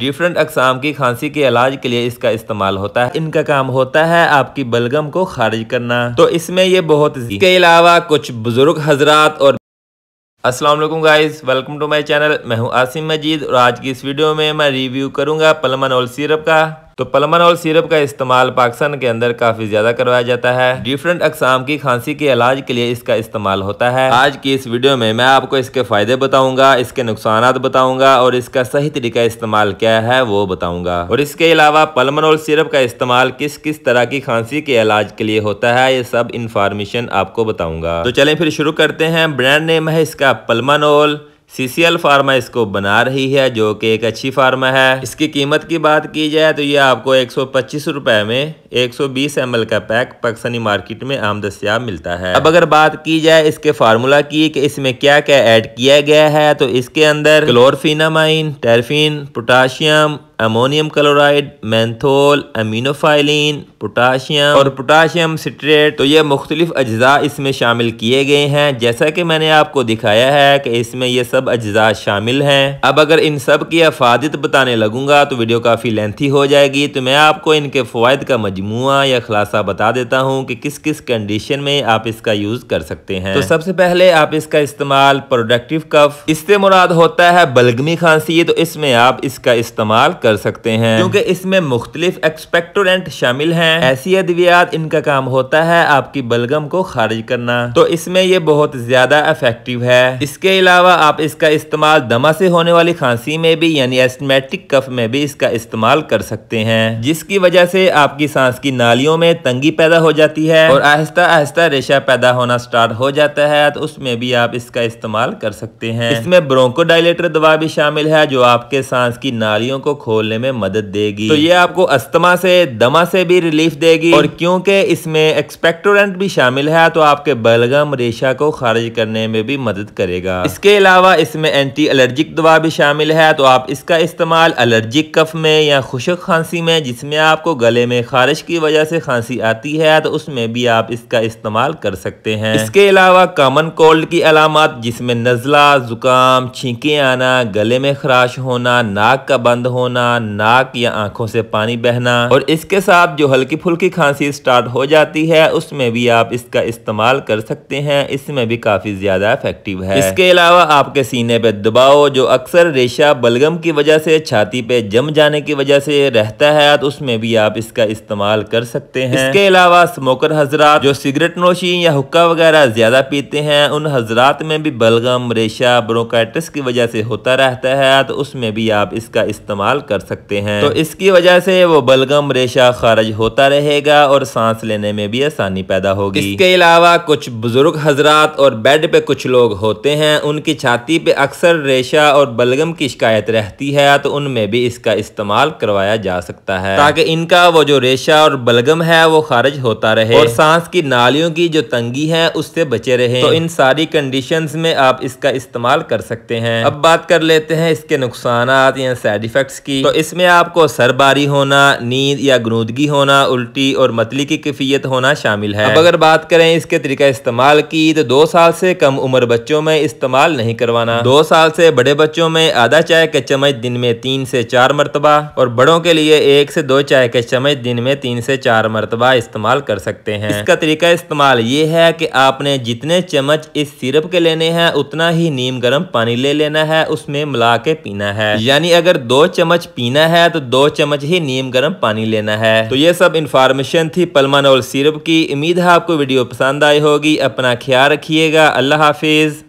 different अकसाम की खांसी के इलाज के लिए इसका इस्तेमाल होता है इनका काम होता है आपकी बलगम को खारिज करना तो इसमें ये बहुत इसके अलावा कुछ बुजुर्ग हजरात और Aslam guys welcome to my channel मैं हूं आसिम मजीद और आज की इस वीडियो में मैं रिव्यू करूंगा पलमनोल सिरप का तो पलमन और सिरप का इस्तेमाल पाकिस्तान के अंदर काफी ज्यादा करवाया जाता है डिफरेंट अकसाम की खांसी के इलाज के लिए इसका इस्तेमाल होता है आज की इस वीडियो में मैं आपको इसके फायदे बताऊंगा इसके नुकसान बताऊंगा और इसका सही तरीका इस्तेमाल क्या है वो बताऊंगा और इसके अलावा पलमन ऑल सिरप का इस्तेमाल किस किस तरह की खांसी के इलाज के लिए होता है ये सब इंफॉर्मेशन आपको बताऊंगा तो चले फिर शुरू करते हैं ब्रांड नेम है इसका ऑल सी फार्मा इसको बना रही है जो कि एक अच्छी फार्मा है इसकी कीमत की बात की जाए तो ये आपको एक सौ पच्चीस रुपए में एक सौ बीस एम एल का पैक पाकिस्तानी मार्केट में आम दस्तियाब मिलता है अब अगर बात की जाए इसके फार्मूला की कि इसमें क्या क्या ऐड किया गया है तो इसके अंदर क्लोरफिनामाइन टेरफिन potassium ammonium chloride menthol aminophylline potassium और पोटाशियम सिट्रेट तो ये मुख्तलिफ अज्जा इसमें शामिल किए गए हैं जैसा कि मैंने आपको दिखाया है कि इसमें ये सब अज्जा शामिल हैं अब अगर इन सब की अफादत बताने लगूंगा तो वीडियो काफ़ी लेंथी हो जाएगी तो मैं आपको इनके फ़वाद का मजमू या खुलासा बता देता हूँ कि किस किस कंडीशन में आप इसका यूज़ कर सकते हैं तो सबसे पहले आप इसका इस्तेमाल प्रोडक्टिव कफ इससे मुराद होता है बलगमी खांसी तो इसमें आप इसका इस्तेमाल कर सकते हैं क्योंकि इसमें मुख्तलिफ एक्सपेक्टोरेंट शामिल हैं ऐसी अद्वियात इनका काम होता है आपकी बलगम को खारिज करना तो इसमें ये बहुत ज्यादा इफेक्टिव है इसके अलावा आप इसका इस्तेमाल दमा से होने वाली खांसी में भी यानी एस्टमेटिक कफ में भी इसका इस्तेमाल कर सकते हैं जिसकी वजह से आपकी सांस की नालियों में तंगी पैदा हो जाती है और आहिस्ता आहिस्ता रेशा पैदा होना स्टार्ट हो जाता है तो उसमें भी आप इसका इस्तेमाल कर सकते हैं इसमें ब्रोंकोडाइलेटर दवा भी शामिल है जो आपके सांस की नालियों को खोल खोलने में मदद देगी तो ये आपको अस्थमा से दमा से भी रिलीफ देगी और क्योंकि इसमें एक्सपेक्टोरेंट भी शामिल है तो आपके बलगम रेशा को खारिज करने में भी मदद करेगा इसके अलावा इसमें एंटी एलर्जिक दवा भी शामिल है तो आप इसका इस्तेमाल एलर्जिक कफ में या खुशक खांसी में जिसमें आपको गले में खारिश की वजह से खांसी आती है तो उसमें भी आप इसका इस्तेमाल कर सकते हैं इसके अलावा कॉमन कोल्ड की अलामत जिसमें नज़ला जुकाम छींके आना गले में खराश होना नाक का बंद होना नाक या आंखों से पानी बहना और इसके साथ जो हल्की फुल्की खांसी स्टार्ट हो जाती है उसमें भी आप इसका इस्तेमाल कर सकते हैं इसमें भी काफी ज्यादा इफेक्टिव है इसके अलावा आपके सीने पे दबाव जो अक्सर रेशा बलगम की वजह से छाती पे जम जाने की वजह से रहता है तो उसमें भी आप इसका इस्तेमाल कर सकते हैं इसके अलावा स्मोकर हजरात जो सिगरेट नोशी या हुक्का वगैरह ज्यादा पीते हैं उन हजरात में भी बलगम रेशा ब्रोकाइटिस की वजह से होता रहता है तो उसमें भी आप इसका इस्तेमाल कर कर सकते हैं तो इसकी वजह से वो बलगम रेशा खारज होता रहेगा और सांस लेने में भी आसानी पैदा होगी इसके अलावा कुछ बुजुर्ग हजरात और बेड पे कुछ लोग होते हैं उनकी छाती पे अक्सर रेशा और बलगम की शिकायत रहती है तो उनमें भी इसका इस्तेमाल करवाया जा सकता है ताकि इनका वो जो रेशा और बलगम है वो खारज होता रहे और सांस की नालियों की जो तंगी है उससे बचे रहे तो इन सारी कंडीशन में आप इसका इस्तेमाल कर सकते हैं अब बात कर लेते हैं इसके नुकसान या साइड इफेक्ट्स की तो इसमें आपको सरबारी होना नींद या गनूदगी होना उल्टी और मतली की कैफियत होना शामिल है अब अगर बात करें इसके तरीका इस्तेमाल की तो दो साल से कम उम्र बच्चों में इस्तेमाल नहीं करवाना दो साल से बड़े बच्चों में आधा चाय के चम्मच दिन में तीन से चार मरतबा और बड़ों के लिए एक से दो चाय के चम्मच दिन में तीन से चार मरतबा इस्तेमाल कर सकते हैं इसका तरीका इस्तेमाल ये है की आपने जितने चम्मच इस सिरप के लेने हैं उतना ही नीम गर्म पानी ले लेना है उसमें मिला के पीना है यानी अगर दो चम्मच पीना है तो दो चम्मच ही नीम गर्म पानी लेना है तो ये सब इन्फॉर्मेशन थी पलमानोल सिरप की उम्मीद है आपको वीडियो पसंद आई होगी अपना ख्याल रखिएगा अल्लाह हाफिज़